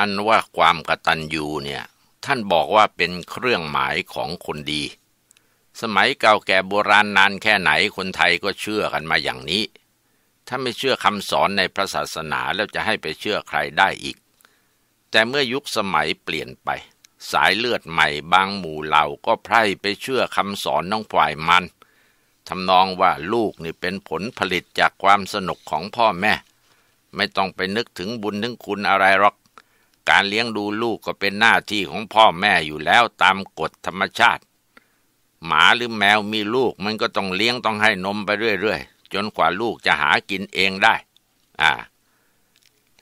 อันว่าความกตัญญูเนี่ยท่านบอกว่าเป็นเครื่องหมายของคนดี สมัยเก่าแก่โบราณนานแค่ไหนคนไทยก็เชื่อกันมาอย่างนี้ ถ้าไม่เชื่อคำสอนในพระศาสนาแล้วจะให้ไปเชื่อใครได้อีก แต่เมื่อยุคสมัยเปลี่ยนไป สายเลือดใหม่ บางหมู่เหล่าก็ไพร่ไปเชื่อคำสอนน้องฝ่ายมัน ทำนองว่าลูกนี่เป็นผลผลิตจากความสนุกของพ่อแม่ ไม่ต้องไปนึกถึงบุญถึงคุณอะไรหรอกการเลี้ยงดูลูกก็เป็นหน้าที่ของพ่อแม่อยู่แล้วตามกฎธรรมชาติ หมาหรือแมวมีลูกมันก็ต้องเลี้ยงต้องให้นมไปเรื่อย ๆ จนกว่าลูกจะหากินเองได้ อ่า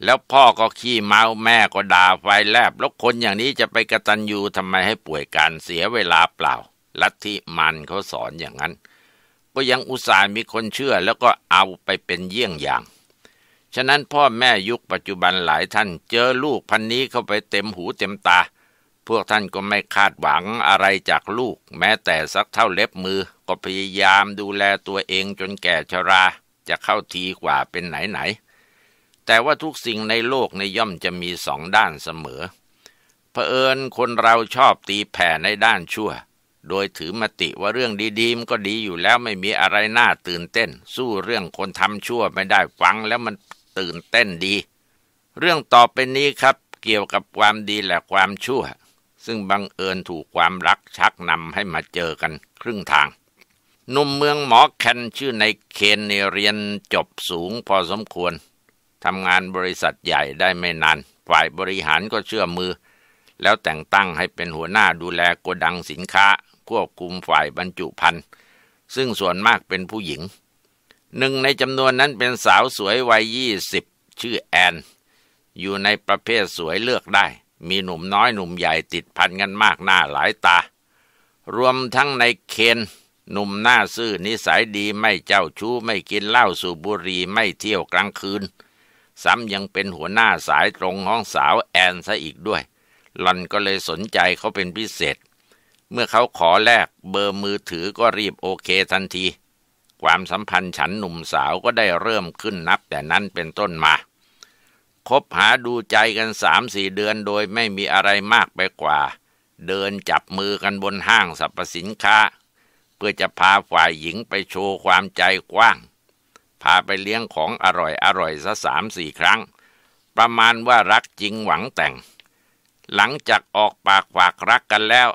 แล้วพ่อก็ขี้เมาแม่ก็ด่าไฟแลบแล้วคนอย่างนี้จะไปกระตันยูทำไมให้ป่วยการเสียเวลาเปล่า ลัทธิมันเขาสอนอย่างนั้น ก็ยังอุตส่าห์มีคนเชื่อแล้วก็เอาไปเป็นเยี่ยงอย่างฉะนั้นพ่อแม่ยุคปัจจุบันหลายท่าน เจอลูกพันนี้เข้าไปเต็มหูเต็มตา พวกท่านก็ไม่คาดหวังอะไรจากลูก แม้แต่สักเท่าเล็บมือก็พยายามดูแลตัวเองจนแก่ชราจะเข้าทีกว่าเป็นไหนไหน แต่ว่าทุกสิ่งในโลกในย่อมจะมีสองด้านเสมอเผอิญคนเราชอบตีแผ่ในด้านชั่ว โดยถือมติว่าเรื่องดีๆมันก็ดีอยู่แล้วไม่มีอะไรน่าตื่นเต้น สู้เรื่องคนทำชั่วไม่ได้ฟังแล้วมันตื่นเต้นดี เรื่องต่อไปนี้ครับเกี่ยวกับความดีและความชั่ว ซึ่งบังเอิญถูกความรักชักนำให้มาเจอกันครึ่งทางหนุ่มเมืองหมอแคนชื่อในเคนเนเรียนจบสูงพอสมควรทำงานบริษัทใหญ่ได้ไม่นาน ฝ่ายบริหารก็เชื่อมือ แล้วแต่งตั้งให้เป็นหัวหน้าดูแลโกดังสินค้า ควบคุมฝ่ายบรรจุภัณฑ์ซึ่งส่วนมากเป็นผู้หญิงหนึ่งในจำนวนนั้นเป็นสาวสวยวัยยี่สิบชื่อแอน อยู่ในประเภทสวยเลือกได้ มีหนุ่มน้อยหนุ่มใหญ่ติดพันกันมากหน้าหลายตา รวมทั้งในเคนหนุ่มหน้าซื่อนิสัยดีไม่เจ้าชู้ไม่กินเหล้าสูบบุหรี่ไม่เที่ยวกลางคืน ซ้ำยังเป็นหัวหน้าสายตรงห้องสาวแอนซะอีกด้วยหลอนก็เลยสนใจเขาเป็นพิเศษ เมื่อเขาขอแลกเบอร์มือถือก็รีบโอเคทันทีความสัมพันธ์ฉันหนุ่มสาวก็ได้เริ่มขึ้นนับแต่นั้นเป็นต้นมา คบหาดูใจกันสามสี่เดือนโดยไม่มีอะไรมากไปกว่า เดินจับมือกันบนห้างสรรพสินค้า เพื่อจะพาฝ่ายหญิงไปโชว์ความใจกว้าง พาไปเลี้ยงของอร่อยอร่อยสักสามสี่ครั้ง ประมาณว่ารักจริงหวังแต่ง หลังจากออกปากฝากรักกันแล้ว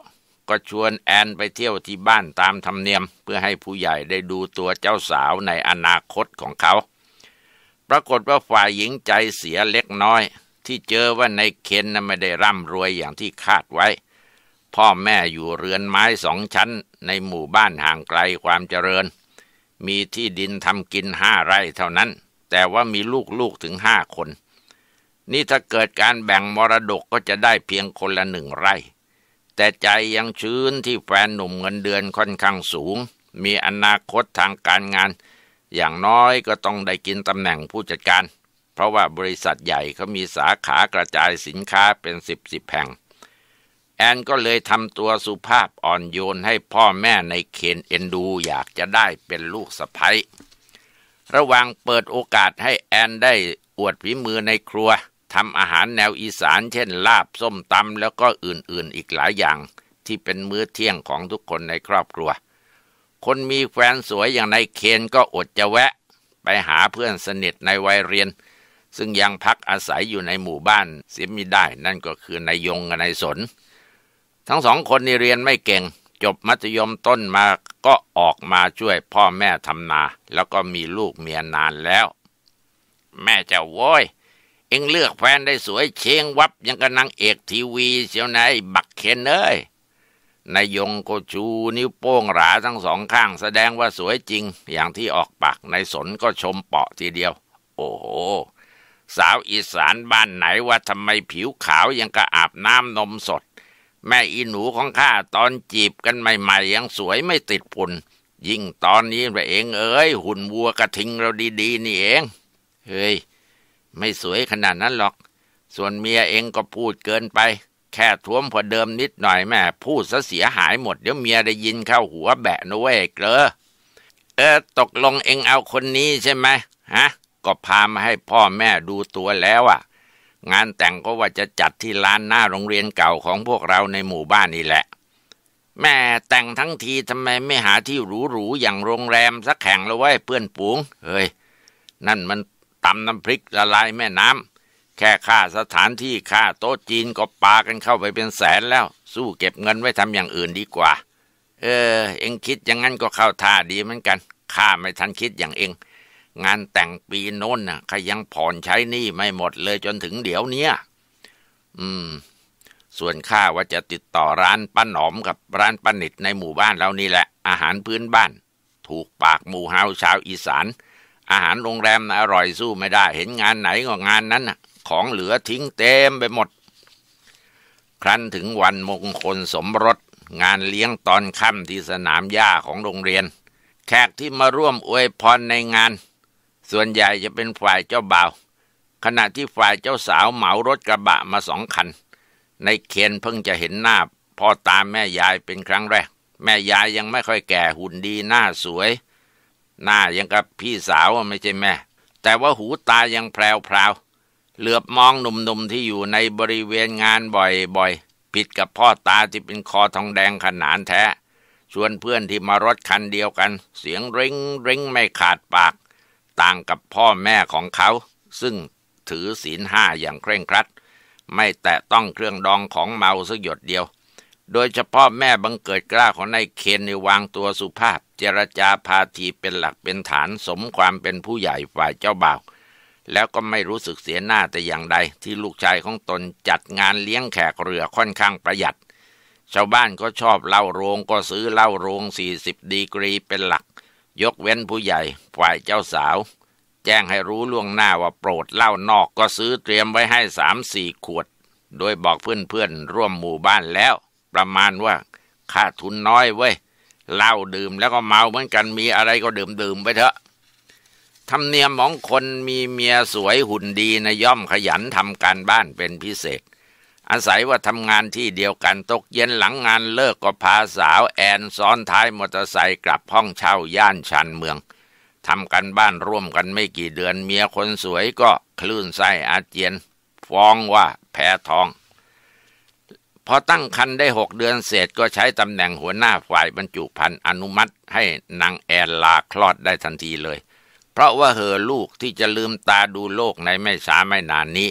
ก็ชวนแอนไปเที่ยวที่บ้านตามธรรมเนียม เพื่อให้ผู้ใหญ่ได้ดูตัวเจ้าสาวในอนาคตของเขา ปรากฏว่าฝ่ายหญิงใจเสียเล็กน้อย ที่เจอว่าในเคนน้นไม่ได้ร่ำรวยอย่างที่คาดไว้ พ่อแม่อยู่เรือนไม้สองชั้นในหมู่บ้านห่างไกลความเจริญ มีที่ดินทำกินห้าไร่เท่านั้นแต่ว่ามีลูกๆถึงห้าคน นี่ถ้าเกิดการแบ่งมรดกก็จะได้เพียงคนละหนึ่งไร่แต่ใจยังชื้นที่แฟนหนุ่มเงินเดือนค่อนข้างสูง มีอนาคตทางการงาน อย่างน้อยก็ต้องได้กินตำแหน่งผู้จัดการ เพราะว่าบริษัทใหญ่เขามีสาขากระจายสินค้าเป็นสิบสิบแห่ง แอนก็เลยทำตัวสุภาพอ่อนโยนให้พ่อแม่ในเคนเอ็นดู อยากจะได้เป็นลูกสะพ้ยระหว่างเปิดโอกาสให้แอนได้อวดฝีมือในครัวทำอาหารแนวอีสานเช่น ลาบส้มตำแล้วก็อื่นๆ อีกหลายอย่าง ที่เป็นมื้อเที่ยงของทุกคนในครอบครัว คนมีแฟนสวยอย่างนายเคนก็อดจะแวะ ไปหาเพื่อนสนิทในวัยเรียน ซึ่งยังพักอาศัยอยู่ในหมู่บ้าน ซิมิได้ นั่นก็คือนายยงกับนายสนทั้งสองคนนี่เรียนไม่เก่ง จบมัธยมต้นมาก็ออกมาช่วยพ่อแม่ทำนา แล้วก็มีลูกเมียนานแล้ว แม่จะโว้ยเอ็งเลือกแฟนได้สวยเชงวับยังกันางเอกทีวีเชียวนายบักเคนเอ้ยนายยงก็ชูนิ้วโป้งหราทั้งสองข้างแสดงว่าสวยจริง อย่างที่ออกปากนายสนก็ชมเปาะทีเดียว โอ้โห สาวอีสานบ้านไหนว่าทำไมผิวขาวยังกระอาบน้ำนมสด แม่อีหนูของข้าตอนจีบกันใหม่ ๆ ยังสวยไม่ติดปุนยิ่งตอนนี้ไปเองเอ้ย หุ่นวัวกระทิงเราดีๆนี่เอง เฮ้ยไม่สวยขนาดนั้นหรอก ส่วนเมียเองก็พูดเกินไป แค่ท้วมพอเดิมนิดหน่อยแม่ พูดซะเสียหายหมดเดี๋ยวเมียได้ยินเข้าหัวแบะนูเว้เลอเออ ตกลงเองเอาคนนี้ใช่ไหมฮะ ก็พามาให้พ่อแม่ดูตัวแล้วอะ่ะ งานแต่งก็ว่าจะจัดที่ลานหน้าโรงเรียนเก่าของพวกเราในหมู่บ้านนี่แหละ แม่แต่งทั้งทีทำไมไม่หาที่หรูๆอย่างโรงแรมสักแห่งละเวะยเพื่อนปูง เฮ้ยนั่นมันตำน้ำพริกละลายแม่น้ำแค่ค่าสถานที่ค่าโต๊ะจีนก็ปากันเข้าไปเป็นแสนแล้ว สู้เก็บเงินไว้ทำอย่างอื่นดีกว่า เออ เองคิดอย่างนั้นก็เข้าท่าดีเหมือนกันข้าไม่ทันคิดอย่างเองงานแต่งปีโน้นน่ะข้ายังผ่อนใช้หนี้ไม่หมดเลยจนถึงเดี๋ยวเนี้ยอืม ส่วนข้าว่าจะติดต่อร้านป้าหนอมกับร้านป้านิดในหมู่บ้านเรานี่แหละอาหารพื้นบ้าน ถูกปากหมู่เฮาชาวอีสานอาหารโรงแรมนะอร่อยสู้ไม่ได้เห็นงานไหนก็งานนั้นของเหลือทิ้งเต็มไปหมด ครั้นถึงวันมงคลสมรสงานเลี้ยงตอนค่ำที่สนามหญ้าของโรงเรียนแขกที่มาร่วมอวยพรในงานส่วนใหญ่จะเป็นฝ่ายเจ้าบ่าวขณะที่ฝ่ายเจ้าสาวเหมารถกระบะมาสองคัน ในเคนเพิ่งจะเห็นหน้าพ่อตาแม่ยายเป็นครั้งแรกแม่ยายยังไม่ค่อยแก่หุ่นดีหน้าสวยหน้ายังกับพี่สาวไม่ใช่แม่ แต่ว่าหูตายังแพรวๆเหลือบมองหนุ่มๆที่อยู่ในบริเวณงานบ่อยๆผิดกับพ่อตาที่เป็นคอทองแดงขนานแท้ ชวนเพื่อนที่มารถคันเดียวกัน เสียงริ้งริ้งไม่ขาดปาก ต่างกับพ่อแม่ของเขา ซึ่งถือศีลห้าอย่างเคร่งครัด ไม่แตะต้องเครื่องดองของเมาสักหยดเดียว โดยเฉพาะแม่บังเกิดกล้าของนายเคนในวางตัวสุภาพเจรจาพาทีเป็นหลักเป็นฐานสมความเป็นผู้ใหญ่ฝ่ายเจ้าบ่าว แล้วก็ไม่รู้สึกเสียหน้าแต่อย่างใด ที่ลูกชายของตนจัดงานเลี้ยงแขกเรือ ค่อนข้างประหยัด ชาวบ้านก็ชอบเหล้าโรงก็ซื้อเหล้าโรง40ดีกรีเป็นหลักยกเว้นผู้ใหญ่ฝ่ายเจ้าสาว แจ้งให้รู้ล่วงหน้าว่าโปรดเหล้านอกก็ซื้อเตรียมไว้ให้สามสี่ขวด โดยบอกเพื่อนๆร่วมหมู่บ้านแล้ว ประมาณว่าค่าทุนน้อยเว้ยเหล้าดื่มแล้วก็เมาเหมือนกันมีอะไรก็ดื่มดื่มไปเถอะธรรมเนียมของคนมีเมียสวยหุ่นดีนะย่อมขยันทำการบ้านเป็นพิเศษ อาศัยว่าทำงานที่เดียวกัน ตกเย็นหลังงานเลิกก็พาสาว แอนซ้อนท้ายมอเตอร์ไซค์กลับห้องเช่า ย่านชันเมืองทำกันบ้านร่วมกันไม่กี่เดือน เมียคนสวยก็คลื่นไส้อาเจียนฟ้องว่าแพ้ท้องพอตั้งคันได้หกเดือนเศษก็ใช้ตำแหน่งหัวหน้าฝ่ายบรรจุพันธ์อนุมัติให้นางแอนลาคลอดได้ทันทีเลย เพราะว่าเธอลูกที่จะลืมตาดูโลกในไม่ช้าไม่นานนี้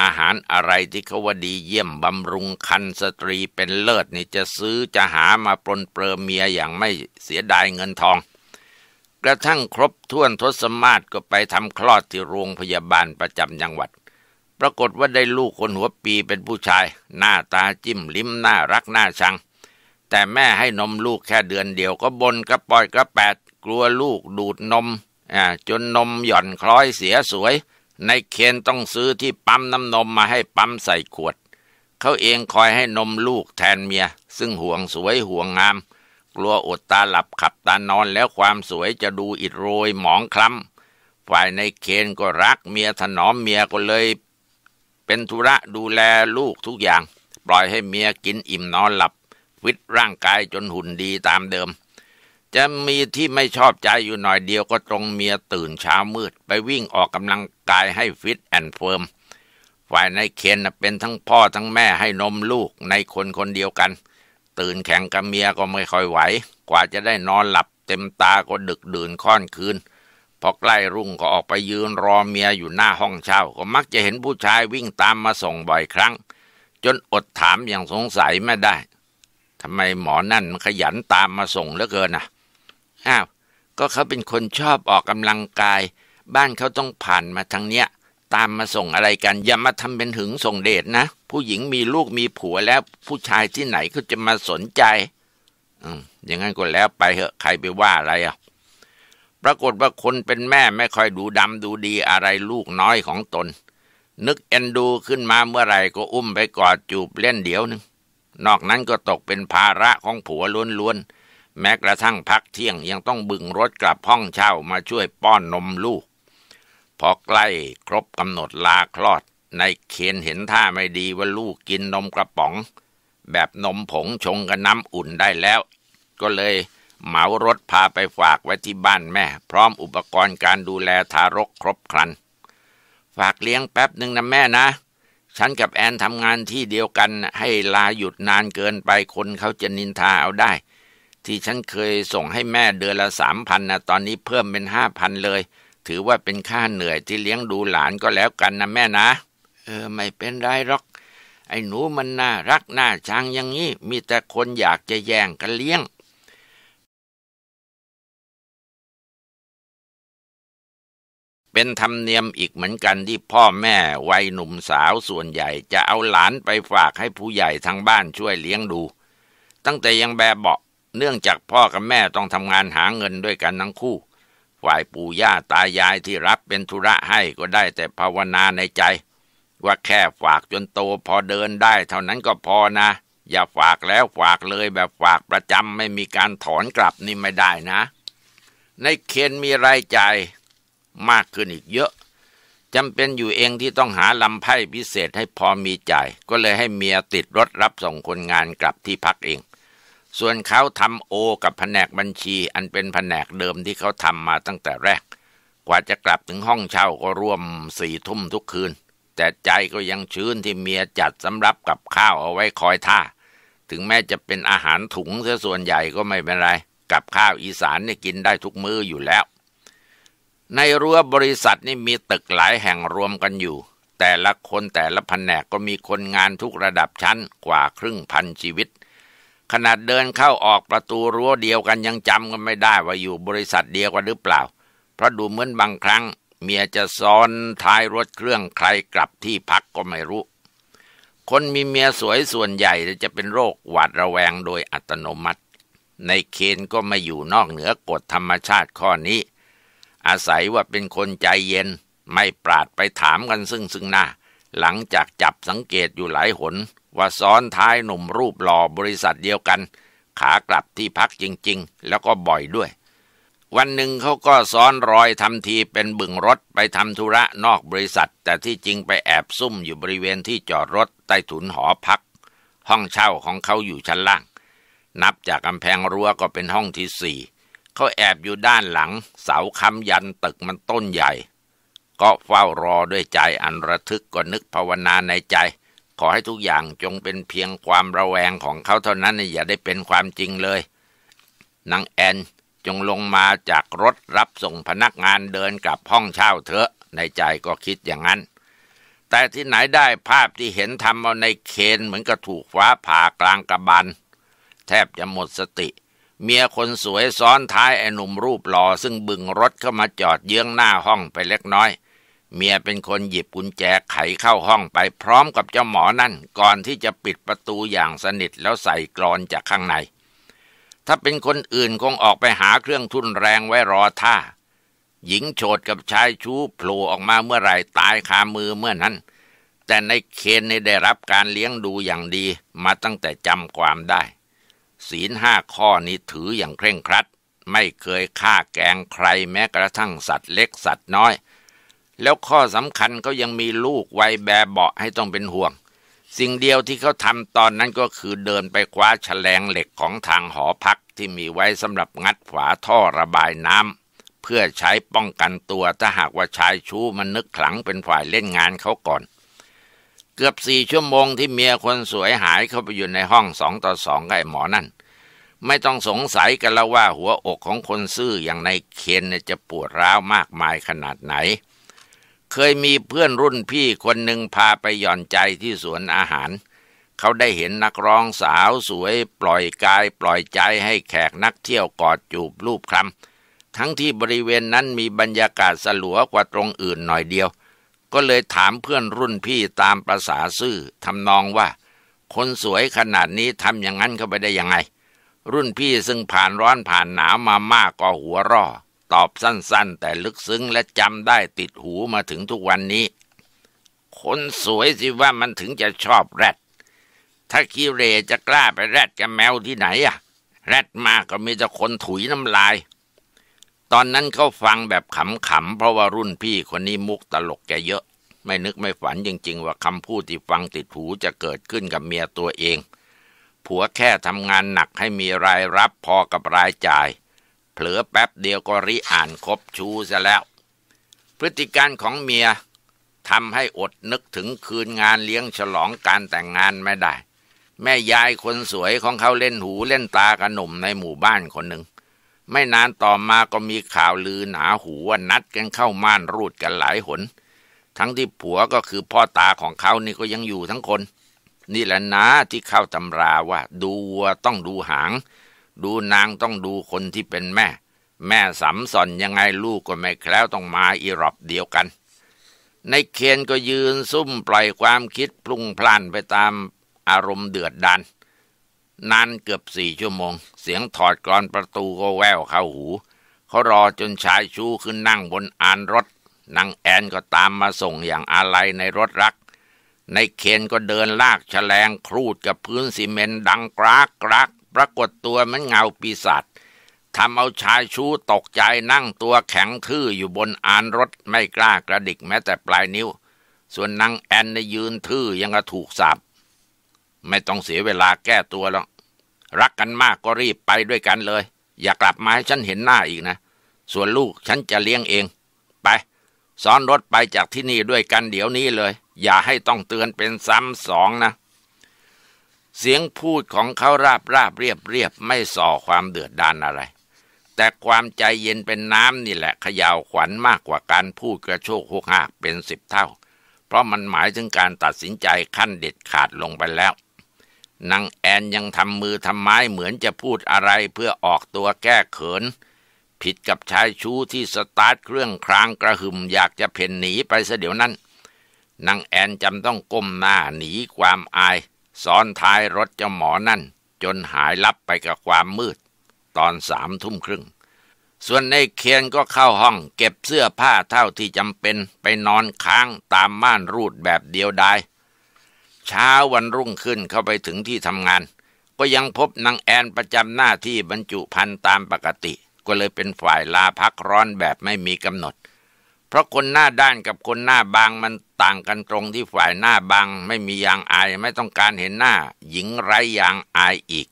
อาหารอะไรที่เขาว่าดีเยี่ยมบำรุงคันสตรีเป็นเลิศนี่จะซื้อจะหามาปลนเปลือเมียอย่างไม่เสียดายเงินทอง กระทั่งครบถ้วนทศมาศก็ไปทำคลอดที่โรงพยาบาลประจำจังหวัดปรากฏว่าได้ลูกคนหัวปีเป็นผู้ชาย หน้าตาจิ้มลิ้มน่ารักน่าชัง แต่แม่ให้นมลูกแค่เดือนเดียวก็บนกระปอยกระแปด กลัวลูกดูดนมอ่จนนมหย่อนคล้อยเสียสวย ในเคนต้องซื้อที่ปั๊มน้ำนมมาให้ปั๊มใส่ขวด เขาเองคอยให้นมลูกแทนเมีย ซึ่งห่วงสวยห่วงงาม กลัวอดตาหลับขับตานอนแล้วความสวยจะดูอิดโรยหมองคล้ำฝ่ายในเคนก็รักเมียถนอมเมียก็เลยเป็นธุระดูแลลูกทุกอย่าง ปล่อยให้เมียกินอิ่มนอนหลับวิตร่างกายจนหุ่นดีตามเดิม จะมีที่ไม่ชอบใจอยู่หน่อยเดียวก็ตรงเมียตื่นเช้ามืด ไปวิ่งออกกำลังกายให้ฟิตแอนด์เฟิร์มฝ่ายนายเคนเป็นทั้งพ่อทั้งแม่ให้นมลูกในคนคนเดียวกัน ตื่นแข็งกับเมียก็ไม่ค่อยไหวกว่าจะได้นอนหลับเต็มตาก็ดึกดื่นค่อนคืนพอใกล้รุ่งก็ออกไปยืนรอเมียอยู่หน้าห้องเช่าก็มักจะเห็นผู้ชายวิ่งตามมาส่งบ่อยครั้ง จนอดถามอย่างสงสัยไม่ได้ทำไมหมอนั่นขยันตามมาส่งเหลือเกินนะอ้าวก็เขาเป็นคนชอบออกกำลังกาย บ้านเขาต้องผ่านมาทางเนี้ยตามมาส่งอะไรกันอย่ามาทำเป็นหึงส่งเดชนะผู้หญิงมีลูกมีผัวแล้วผู้ชายที่ไหนเขาจะมาสนใจอืมอย่างนั้นก็แล้วไปเหอะใครไปว่าอะไรอ่ะปรากฏว่าคนเป็นแม่ไม่ค่อยดูดำดูดีอะไรลูกน้อยของตน นึกเอ็นดูขึ้นมาเมื่อไหร่ก็อุ้มไปกอดจูบเล่นเดี๋ยวนึง นอกนั้นก็ตกเป็นภาระของผัวล้วนๆ แม้กระทั่งพักเที่ยงยังต้องบึงรถกลับห้องเช่ามาช่วยป้อนนมลูกพอใกล้ครบกำหนดลาคลอดนายเคนเห็นท่าไม่ดีว่าลูกกินนมกระป๋อง แบบนมผงชงกับน้ำอุ่นได้แล้ว ก็เลยเหมารถพาไปฝาก ไว้ที่ บ้านแม่พร้อมอุปกรณ์การดูแลทารกครบครันฝากเลี้ยงแป๊บหนึ่งนะแม่นะ ฉันกับแอนทำงานที่เดียวกันให้ลาหยุดนานเกินไปคนเขาจะนินทาเอาได้ ที่ฉันเคยส่งให้แม่เดือนละสามพันนะตอนนี้เพิ่มเป็นห้าพันเลย ถือว่าเป็นค่าเหนื่อยที่เลี้ยงดูหลานก็แล้วกันนะแม่นะ เออ ไม่เป็นไรหรอก ไอ้หนูมันน่ารักน่าชังอย่างนี้มีแต่คนอยากจะแย่งกันเลี้ยงเป็นธรรมเนียมอีกเหมือนกันที่พ่อแม่วัยหนุ่มสาวส่วนใหญ่ จะเอาหลานไปฝากให้ผู้ใหญ่ทางบ้านช่วยเลี้ยงดู ตั้งแต่ยังแบบเบาเนื่องจากพ่อกับแม่ต้องทำงานหาเงินด้วยกันทั้งคู่ ฝ่ายปู่ย่าตายายที่รับเป็นธุระให้ก็ได้แต่ภาวนาในใจ ว่าแค่ฝากจนโตพอเดินได้ เท่านั้นก็พอนะ อย่าฝากแล้วฝากเลยแบบฝากประจำไม่มีการถอนกลับนี่ไม่ได้นะ ในเคนมีรายจ่ายมากขึ้นอีกเยอะ จำเป็นอยู่เองที่ต้องหาลำไพ่พิเศษให้พอมีจ่าย ก็เลยให้เมียติดรถรับส่งคนงานกลับที่พักเอง ส่วนเขาทำโอกับแผนกบัญชีอันเป็นแผนกเดิมที่เขาทำมาตั้งแต่แรก กว่าจะกลับถึงห้องเช่าก็ร่วมสี่ทุ่มทุกคืน แต่ใจก็ยังชื้นที่เมียจัดสำรับกับข้าวเอาไว้คอยท่า ถึงแม้จะเป็นอาหารถุงเสียส่วนใหญ่ก็ไม่เป็นไร กับข้าวอีสานเนี่ยกินได้ทุกมื้ออยู่แล้วในรั้วบริษัทนี่มีตึกหลายแห่งรวมกันอยู่ แต่ละคนแต่ละแผนกก็มีคนงานทุกระดับชั้นกว่าครึ่งพันชีวิต ขนาดเดินเข้าออกประตูรั้วเดียวกันยังจำกันไม่ได้ว่าอยู่บริษัทเดียวกันหรือเปล่า เพราะดูเหมือนบางครั้ง เมียจะซ้อนท้ายรถเครื่องใครกลับที่พักก็ไม่รู้ คนมีเมียสวยส่วนใหญ่จะเป็นโรคหวาดระแวงโดยอัตโนมัติ ในเคนก็ไม่อยู่นอกเหนือกฎธรรมชาติข้อนี้อาศัยว่าเป็นคนใจเย็นไม่ปราดไปถามกันซึ่งซึ่งหน้า หลังจากจับสังเกตอยู่หลายหนว่าซ้อนท้ายหนุ่มรูปหล่อบริษัทเดียวกัน ขากลับที่พักจริงๆแล้วก็บ่อยด้วย วันหนึ่งเขาก็ซ้อนรอยทำทีเป็นบึงรถไปทำธุระนอกบริษัท แต่ที่จริงไปแอบซุ่มอยู่บริเวณที่จอดรถใต้ถุนหอพัก ห้องเช่าของเขาอยู่ชั้นล่าง นับจากกำแพงรั้วก็เป็นห้องที่สี่เขาแอบอยู่ด้านหลังเสาค้ำยันตึกมันต้นใหญ่ ก็เฝ้ารอด้วยใจอันระทึกก็นึกภาวนาในใจ ขอให้ทุกอย่างจงเป็นเพียงความระแวงของเขาเท่านั้นอย่าได้เป็นความจริงเลยนางแอนจงลงมาจากรถรับส่งพนักงานเดินกลับห้องเช่าเถอะในใจก็คิดอย่างนั้น แต่ที่ไหนได้ภาพที่เห็นทำเอาในเคนเหมือนกับถูกฟ้าผ่ากลางกระบันแทบจะหมดสติเมียคนสวยซ้อนท้ายไอ้หนุ่มรูปหล่อซึ่งบึงรถเข้ามาจอดเยื้องหน้าห้องไปเล็กน้อย เมียเป็นคนหยิบกุญแจไขเข้าห้องไปพร้อมกับเจ้าหมอนั่นก่อนที่จะปิดประตูอย่างสนิทแล้วใส่กรอนจากข้างใน ถ้าเป็นคนอื่นคงออกไปหาเครื่องทุนแรงไว้รอท่า หญิงโฉดกับชายชู้โผล่ออกมาเมื่อไหร่ตายคามือเมื่อนั้น แต่ในเคนได้รับการเลี้ยงดูอย่างดีมาตั้งแต่จำความได้ศีลห้าข้อนี้ถืออย่างเคร่งครัด ไม่เคยฆ่าแกงใครแม้กระทั่งสัตว์เล็กสัตว์น้อย แล้วข้อสำคัญก็ยังมีลูกวัยแบเบาะให้ต้องเป็นห่วง สิ่งเดียวที่เขาทำตอนนั้นก็คือเดินไปคว้าแฉลงเหล็กของทางหอพักที่มีไว้สำหรับงัดฝาท่อระบายน้ำเพื่อใช้ป้องกันตัวถ้าหากว่าชายชู้มันนึกขลังเป็นฝ่ายเล่นงานเขาก่อนกือบสี่ชั่วโมงที่เมียคนสวยหายเข้าไปอยู่ในห้องสองต่อสองกับหมอนั่น ไม่ต้องสงสัยกันแล้วว่าหัวอกของคนซื่ออย่างในเคนจะปวดร้าวมากมายขนาดไหน เคยมีเพื่อนรุ่นพี่คนหนึ่งพาไปหย่อนใจที่สวนอาหารเขาได้เห็นนักร้องสาวสวยปล่อยกายปล่อยใจให้แขกนักเที่ยวกอดจูบรูปคลำทั้งที่บริเวณนั้นมีบรรยากาศสลัวกว่าตรงอื่นหน่อยเดียวก็เลยถามเพื่อนรุ่นพี่ตามประษาซื่อทำนองว่า คนสวยขนาดนี้ทำอย่างนั้นเข้าไปได้ยังไง รุ่นพี่ซึ่งผ่านร้อนผ่านหนาวมามากก็หัวร่อตอบสั้นๆ แต่ลึกซึ้ง และจำได้ติดหูมาถึงทุกวันนี้ คนสวยสิว่ามันถึงจะชอบแรดถ้าคีเรจะกล้าไปแรดกับแมวที่ไหนอะแรดมากก็มีแต่คนถุยน้ำลายตอนนั้นเขาฟังแบบขำๆเพราะว่ารุ่นพี่คนนี้มุกตลกแกเยอะไม่นึกไม่ฝันจริง ๆ ว่าคำพูดที่ฟังติดหูจะเกิดขึ้นกับเมียตัวเอง ผัวแค่ทำงานหนักให้มีรายรับพอกับรายจ่าย เผลอแป๊บเดียวก็ริอ่านครบชูซะแล้ว พฤติการของเมียทำให้อดนึกถึงคืนงานเลี้ยงฉลองการแต่งงานไม่ได้ แม่ยายคนสวยของเขาเล่นหูเล่นตากระหนุ่มในหมู่บ้านคนหนึ่งไม่นานต่อมาก็มีข่าวลือหนาหูว่านัดกันเข้าม่านรูดกันหลายหน ทั้งที่ผัวก็คือพ่อตาของเขานี่ก็ยังอยู่ทั้งคน นี่แหละนะที่เข้าตำราว่า ดูวัวต้องดูหาง ดูนางต้องดูคนที่เป็นแม่ แม่สำสอนยังไงลูกก็ไม่แคล้วต้องมาอีรอบเดียวกัน ในเคนก็ยืนซุ่มปล่อยความคิดพลุงพล่านไปตามอารมณ์เดือดดันนานเกือบสี่ชั่วโมง เสียงถอดกรอนประตูก็แววเข้าหูเขารอจนชายชู้ขึ้นนั่งบนอานรถนางแอนก็ตามมาส่งอย่างอาลัยในรถรัก ในเคนก็เดินลากแฉลงครูดกับพื้นซีเมนต์ ดังกรากกรัก ปรากฏตัวเหมือนเงาปีศาจทำเอาชายชู้ตกใจนั่งตัวแข็งทื่ออยู่บนอานรถไม่กล้ากระดิกแม้แต่ปลายนิ้ว ส่วนนางแอนในยืนทื่อยังกระถูกสาบไม่ต้องเสียเวลาแก้ตัวหรอกรักกันมากก็รีบไปด้วยกันเลยอย่ากลับมาให้ฉันเห็นหน้าอีกนะ ส่วนลูกฉันจะเลี้ยงเอง ไป ซ้อนรถไปจากที่นี่ด้วยกันเดี๋ยวนี้เลย อย่าให้ต้องเตือนเป็นซ้ำสองนะ เสียงพูดของเขาราบราบเรียบเรียบไม่ส่อความเดือดดานอะไร แต่ความใจเย็นเป็นน้ำนี่แหละขยาวขวัญมากกว่าการพูดกระโชกหกหักเป็นสิบเท่า เพราะมันหมายถึงการตัดสินใจขั้นเด็ดขาดลงไปแล้วนางแอนยังทำมือทำไม้เหมือนจะพูดอะไรเพื่อออกตัวแก้เขิน ผิดกับชายชู้ที่สตาร์ทเครื่องครางกระหึ่มอยากจะเพ่นหนีไปเสเดี๋ยวนั้นนางแอนจำต้องก้มหน้าหนีความอายซ้อนท้ายรถเจ้าหมอนั่น จนหายลับไปกับความมืด ตอนสามทุ่มครึ่งส่วนในเคียนก็เข้าห้องเก็บเสื้อผ้าเท่าที่จำเป็นไปนอนค้างตามม่านรูดแบบเดียวดายเช้าวันรุ่งขึ้นเข้าไปถึงที่ทำงาน ก็ยังพบนางแอนประจำหน้าที่บรรจุพันตามปกติ ก็เลยเป็นฝ่ายลาพักร้อนแบบไม่มีกำหนด เพราะคนหน้าด้านกับคนหน้าบางมันต่างกันตรงที่ฝ่ายหน้าบางไม่มียางอายไม่ต้องการเห็นหน้า หญิงไรยางอายอีก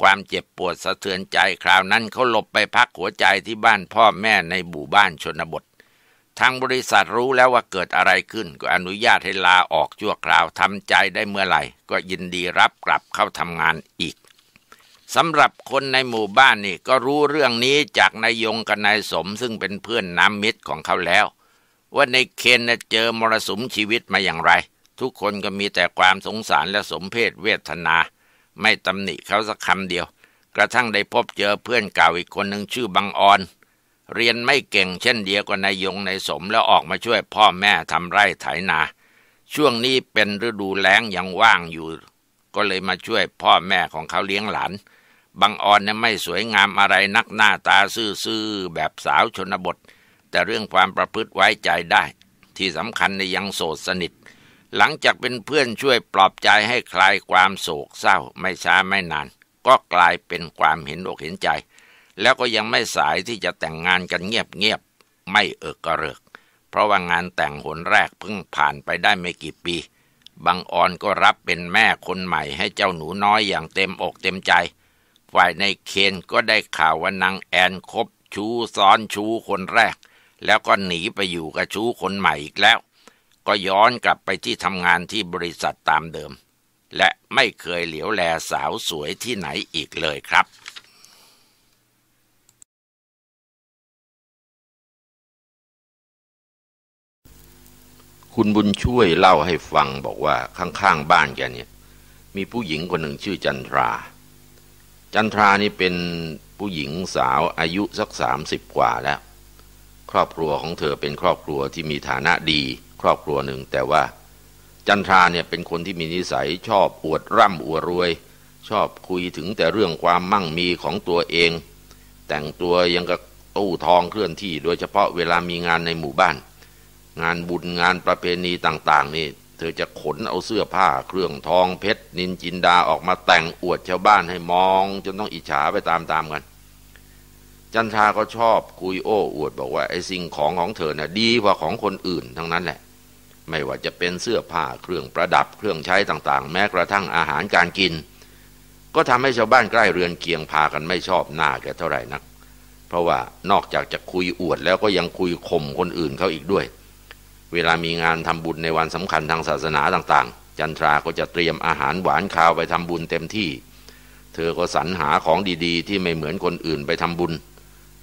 ความเจ็บปวดสะเทือนใจคราวนั้นเขาหลบไปพักหัวใจที่บ้านพ่อแม่ในบู่บ้านชนบททางบริษัทรู้แล้วว่าเกิดอะไรขึ้น ก็อนุญาตให้ลาออกชั่วคราวทำใจได้เมื่อไหร่ ก็ยินดีรับกลับเข้าทำงานอีกสำหรับคนในหมู่บ้านนี่ก็รู้เรื่องนี้จากนายยงกับนายสมซึ่งเป็นเพื่อนน้ำมิตรของเขาแล้ว ว่าในเคนเจอมรสุมชีวิตมาอย่างไร ทุกคนก็มีแต่ความสงสารและสมเพศเวทนา ไม่ตำหนิเขาสักคำเดียว กระทั่งได้พบเจอเพื่อนเก่าอีกคนหนึ่งชื่อบังออนเรียนไม่เก่งเช่นเดียวกับนายยงนายสมแล้วออกมาช่วยพ่อแม่ทำไร่ไถนา ช่วงนี้เป็นฤดูแล้งยังว่างอยู่ ก็เลยมาช่วยพ่อแม่ของเขาเลี้ยงหลานบางออนเนี่ยไม่สวยงามอะไรนักหน้าตาซื่อๆแบบสาวชนบท แต่เรื่องความประพฤติไว้ใจได้ ที่สำคัญในยังโสดสนิท หลังจากเป็นเพื่อนช่วยปลอบใจให้คลายความโศกเศร้าไม่ช้าไม่นาน ก็กลายเป็นความเห็นอกเห็นใจแล้วก็ยังไม่สายที่จะแต่งงานกันเงียบๆ ไม่เอิกกระเริก เพราะว่างานแต่งหนแรกเพิ่งผ่านไปได้ไม่กี่ปี บางออนก็รับเป็นแม่คนใหม่ให้เจ้าหนูน้อยอย่างเต็มอกเต็มใจ ฝ่ายในเคนก็ได้ข่าวว่านางแอนคบชู้ซ้อนชู้คนแรก แล้วก็หนีไปอยู่กับชู้คนใหม่อีกแล้ว ก็ย้อนกลับไปที่ทำงานที่บริษัทตามเดิม และไม่เคยเหลียวแลสาวสวยที่ไหนอีกเลยครับคุณบุญช่วยเล่าให้ฟังบอกว่าข้าง ๆบ้านแกเนี่ยมีผู้หญิงคนหนึ่งชื่อจันทรา จันทรานี่เป็นผู้หญิงสาวอายุสักสามสิบกว่าแล้ว ครอบครัวของเธอเป็นครอบครัวที่มีฐานะดีครอบครัวหนึ่งแต่ว่า จันทราเนี่ยเป็นคนที่มีนิสัยชอบอวดร่ำอวดรวย ชอบคุยถึงแต่เรื่องความมั่งมีของตัวเอง แต่งตัวยังกับตู้ทองเคลื่อนที่ โดยเฉพาะเวลามีงานในหมู่บ้านงานบุญงานประเพณีต่าง ๆ นี่เธอจะขนเอาเสื้อผ้าเครื่องทองเพชรนินจินดาออกมาแต่งอวดชาวบ้านให้มองจนต้องอิจฉาไปตามๆกัน จันทาก็ชอบคุยโอ้อวดบอกว่าไอ้สิ่งของของเธอนะ่ะดีกว่าของคนอื่นทั้งนั้นแหละ ไม่ว่าจะเป็นเสื้อผ้าเครื่องประดับ เครื่องใช้ต่าง ๆ แม้กระทั่งอาหารการกิน ก็ทำให้ชาวบ้านใกล้เรือนเคียงพากันไม่ชอบหน้าแกเท่าไหร่นัก เพราะว่านอกจากจะคุยอวดแล้วก็ยังคุยข่มคนอื่นเขาอีกด้วยเวลามีงานทำบุญในวันสำคัญทางศาสนาต่าง ๆ จันทราก็จะเตรียมอาหารหวานคาวไปทำบุญเต็มที่ เธอก็สรรหาของดีๆที่ไม่เหมือนคนอื่นไปทำบุญ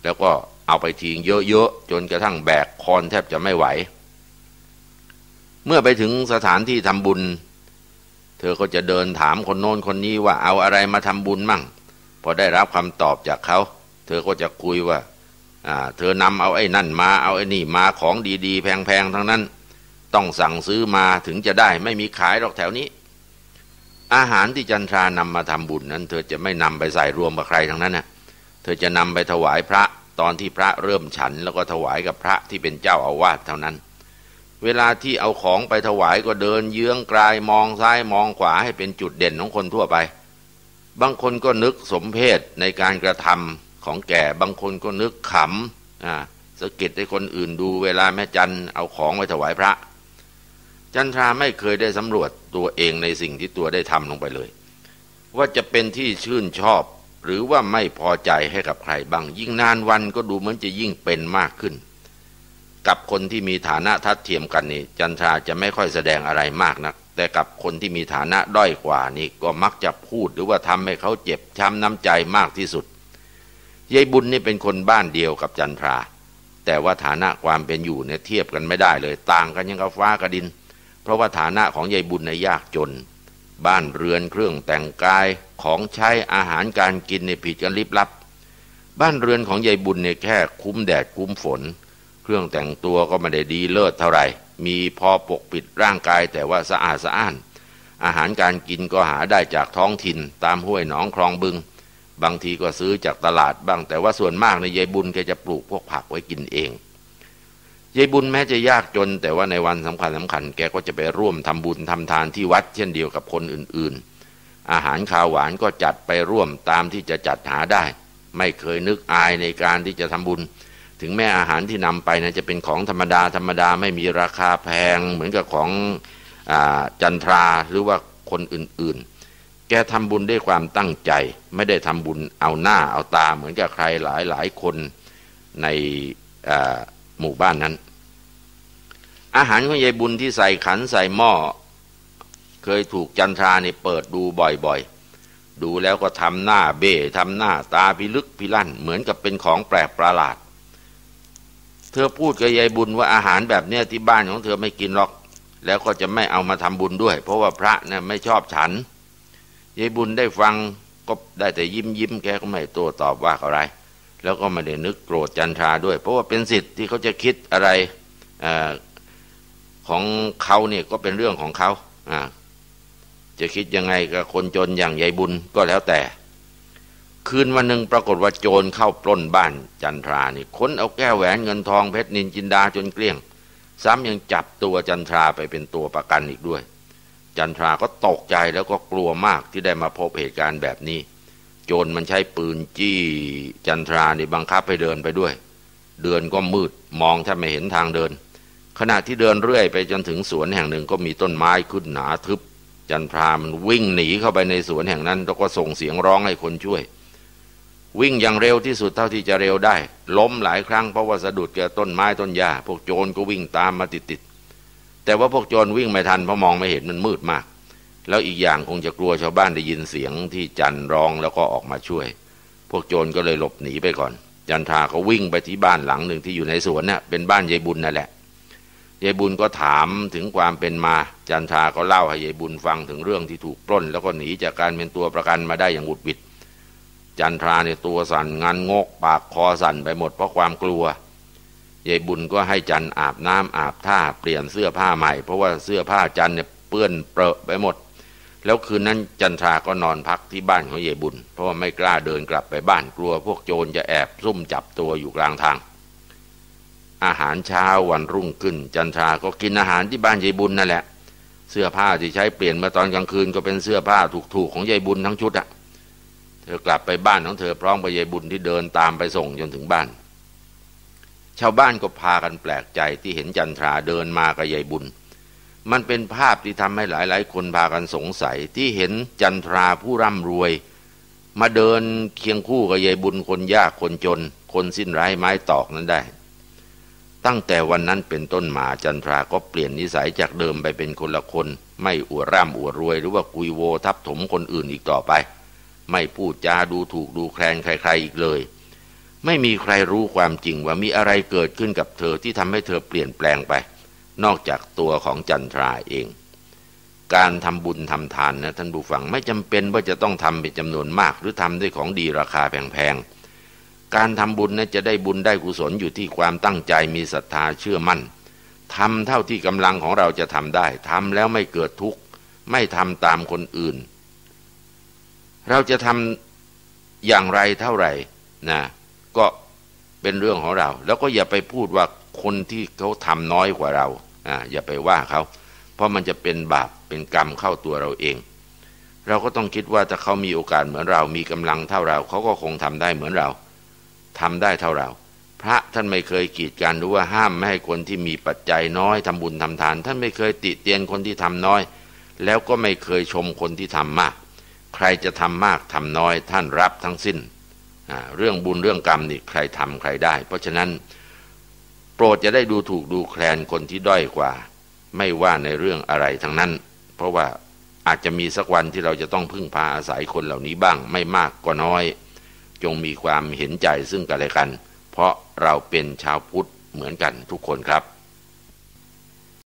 แล้วก็เอาไปทิ้งเยอะๆ จนกระทั่งแบกคอนแทบจะไม่ไหว เมื่อไปถึงสถานที่ทำบุญ เธอก็จะเดินถามคนโน้นคนนี้ว่าเอาอะไรมาทำบุญมั่ง พอได้รับคำตอบจากเขา เธอก็จะคุยว่าเธอนำเอาไอ้นั่นมาเอาไอ้นี่มาของดีๆ แพงๆทั้งนั้น ต้องสั่งซื้อมาถึงจะได้ไม่มีขายหรอกแถวนี้ อาหารที่จันทรานำมาทำบุญนั้น เธอจะไม่นำไปใส่รวมกับใครทั้งนั้นนะเธอจะนำไปถวายพระตอนที่พระเริ่มฉันแล้วก็ถวายกับพระที่เป็นเจ้าอาวาสเท่านั้น เวลาที่เอาของไปถวายก็เดินเยื้องกลายมองซ้ายมองขวาให้เป็นจุดเด่นของคนทั่วไป บางคนก็นึกสมเพศในการกระทำของแก่บางคนก็นึกขำสะกิดให้คนอื่นดูเวลาแม่จันเอาของไปถวายพระ จันทราไม่เคยได้สำรวจตัวเองในสิ่งที่ตัวได้ทำลงไปเลย ว่าจะเป็นที่ชื่นชอบ หรือว่าไม่พอใจให้กับใคร บ้าง ยิ่งนานวันก็ดูเหมือนจะยิ่งเป็นมากขึ้น กับคนที่มีฐานะทัดเทียมกันนี่จันทราจะไม่ค่อยแสดงอะไรมากนะัก แต่กับคนที่มีฐานะด้อยกว่านี่ ก็มักจะพูดหรือว่าทำให้เขาเจ็บช้ำน้ำใจมากที่สุดยายบุญนี่เป็นคนบ้านเดียวกับจันทราแต่ว่าฐานะความเป็นอยู่เนี่ยเทียบกันไม่ได้เลยต่างกันยังกับฟ้ากับดิน เพราะว่าฐานะของยายบุญเนี่ยยากจน บ้านเรือนเครื่องแต่งกายของใช้อาหารการกินเนี่ยผิดกันลิบลับ บ้านเรือนของยายบุญเนี่ยแค่คุ้มแดดคุ้มฝน เครื่องแต่งตัวก็ไม่ได้ดีเลิศเท่าไหร่ มีพอปกปิดร่างกายแต่ว่าสะอาดสะอ้าน อาหารการกินก็หาได้จากท้องถิ่นตามห้วยหนองคลองบึงบางทีก็ซื้อจากตลาดบ้าง แต่ว่าส่วนมากในยายบุญแกจะปลูกพวกผักไว้กินเองยายบุญแม้จะยากจน แต่ว่าในวันสำคัญสำคัญ แกก็จะไปร่วมทำบุญทำทานที่วัด เช่นเดียวกับคนอื่นๆ อาหารข้าวหวานก็จัดไปร่วมตามที่จะจัดหาได้ ไม่เคยนึกอายในการที่จะทำบุญ ถึงแม้อาหารที่นำไปนะจะเป็นของธรรมดา ธรรมดาไม่มีราคาแพง เหมือนกับของอจันทราหรือว่าคนอื่นๆแกทำบุญด้วยความตั้งใจ ไม่ได้ทำบุญเอาหน้าเอาตา เหมือนกับใครหลายหลายคนในหมู่บ้านนั้น อาหารของยายบุญที่ใส่ขันใส่หม้อ เคยถูกจันทราเนี่เปิดดูบ่อย ๆ ดูแล้วก็ทำหน้าเบ้ทำหน้าตาพิลึกพิลั่นเหมือนกับเป็นของแปลกประหลาด เธอพูดกับยายบุญว่าอาหารแบบเนี้ยที่บ้านของเธอไม่กินหรอก แล้วก็จะไม่เอามาทำบุญด้วย เพราะว่าพระเนี่ยไม่ชอบฉันยายบุญได้ฟังก็ได้แต่ยิ้มยิ้มแกก็ไม่ตัวตอบว่าอะไร แล้วก็ไม่ได้นึกโกรธจันทราด้วย เพราะว่าเป็นสิทธิ์ที่เขาจะคิดอะไรอของเขาเนี่ยก็เป็นเรื่องของเขาจะคิดยังไงกับคนจนอย่างยายบุญก็แล้วแต่ คืนวันหนึ่งปรากฏว่าโจรเข้าปล้นบ้านจันทรา นี่ค้นเอาแก้วแหวนเงินทองเพชรนินจินดาจนเกลี้ยง ซ้ำยังจับตัวจันทราไปเป็นตัวประกันอีกด้วยจันทราก็ตกใจแล้วก็กลัวมากที่ได้มาพบเหตุการณ์แบบนี้ โจรมันใช้ปืนจี้ จันทรานี่บังคับให้เดินไปด้วย เดินก็มืดมองแทบไม่เห็นทางเดิน ขณะที่เดินเรื่อยไปจนถึงสวนแห่งหนึ่งก็มีต้นไม้ขึ้นหนาทึบ จันทรามันวิ่งหนีเข้าไปในสวนแห่งนั้น แล้วก็ส่งเสียงร้องให้คนช่วย วิ่งอย่างเร็วที่สุดเท่าที่จะเร็วได้ ล้มหลายครั้งเพราะว่าสะดุดเก่ต้นไม้ต้นหญ้าพวกโจรก็วิ่งตามมาติดติดแต่ว่าพวกโจรวิ่งไม่ทันเพราะมองไม่เห็นมันมืดมาก แล้วอีกอย่างคงจะกลัวชาวบ้านได้ยินเสียง ที่จันร้องแล้วก็ออกมาช่วยพวกโจรก็เลยหลบหนีไปก่อน จันทาก็วิ่งไปที่บ้านหลังหนึ่งที่อยู่ในสวนเนี่ยเป็นบ้านยายบุญนั่นแหละยายบุญก็ถามถึงความเป็นมา จันทาก็เล่าให้ยายบุญฟังถึงเรื่องที่ถูกปล้น แล้วก็หนีจากการเป็นตัวประกันมาได้อย่างหุดหวิดจันทราเนี่ยตัวสั่นงันงก ปากคอสั่นไปหมดเพราะความกลัวยายบุญก็ให้จันอาบน้ำอาบท่าเปลี่ยนเสื้อผ้าใหม่เพราะว่าเสื้อผ้าจันเนี่ยเปื้อนเปรอะไปหมด แล้วคืนนั้นจันทราก็นอนพักที่บ้านของยายบุญ เพราะว่าไม่กล้าเดินกลับไปบ้านกลัวพวกโจรจะแอบซุ่มจับตัวอยู่กลางทาง อาหารเช้าวันรุ่งขึ้น จันทราก็กินอาหารที่บ้านยายบุญนั่นแหละ เสื้อผ้าที่ใช้เปลี่ยนมาตอนกลางคืนก็เป็นเสื้อผ้าถูกๆของยายบุญทั้งชุดอะเธอกลับไปบ้านของเธอพร้อมไปยายบุญที่เดินตามไปส่งจนถึงบ้านชาวบ้านก็พากันแปลกใจที่เห็นจันทราเดินมากับยายบุญ มันเป็นภาพที่ทำให้หลายๆ คนพากันสงสัยที่เห็นจันทราผู้ร่ำรวย มาเดินเคียงคู่กับยายบุญคนยากคนจน คนสิ้นไร้ไม้ตอกนั้นได้ ตั้งแต่วันนั้นเป็นต้นมาจันทราก็เปลี่ยน นิสัยจากเดิมไปเป็นคนละคน ไม่อวดร่ำอวดรวยหรือว่ากุยโวทับถมคนอื่นอีกต่อไป ไม่พูดจาดูถูกดูแคลนใคร ๆ อีกเลยไม่มีใครรู้ความจริงว่ามีอะไรเกิดขึ้นกับเธอที่ทำให้เธอเปลี่ยนแปลงไป นอกจากตัวของจันทราเอง การทำบุญทำทานนะท่านผู้ฟังไม่จำเป็นว่าจะต้องทำเป็นจำนวนมาก หรือทำด้วยของดีราคาแพงๆการทำบุญนะจะได้บุญได้กุศลอยู่ที่ความตั้งใจมีศรัทธาเชื่อมั่นทำเท่าที่กำลังของเราจะทำได้ทำแล้วไม่เกิดทุกข์ ไม่ทำตามคนอื่น เราจะทำอย่างไรเท่าไหร่นะก็เป็นเรื่องของเราแล้วก็อย่าไปพูดว่าคนที่เขาทำน้อยกว่าเราอ่าอย่าไปว่าเขาเพราะมันจะเป็นบาปเป็นกรรมเข้าตัวเราเอง เราก็ต้องคิดว่าถ้าเขามีโอกาสเหมือนเรา มีกำลังเท่าเราเขาก็คงทำได้เหมือนเรา ทำได้เท่าเรา พระท่านไม่เคยกีดกันหรือว่า ห้ามไม่ให้คนที่มีปัจจัยน้อยทำบุญทำทาน ท่านไม่เคยติเตียนคนที่ทำน้อย แล้วก็ไม่เคยชมคนที่ทำมาก ใครจะทำมากทำน้อยท่านรับทั้งสิ้นเรื่องบุญเรื่องกรรมนี่ใครทำใครได้ เพราะฉะนั้น โปรดจะได้ดูถูกดูแคลนคนที่ด้อยกว่า ไม่ว่าในเรื่องอะไรทั้งนั้น เพราะว่าอาจจะมีสักวันที่เราจะต้องพึ่งพาอาศัยคนเหล่านี้บ้าง ไม่มากก็น้อย จงมีความเห็นใจซึ่งกันและกัน เพราะเราเป็นชาวพุทธเหมือนกันทุกคนครับ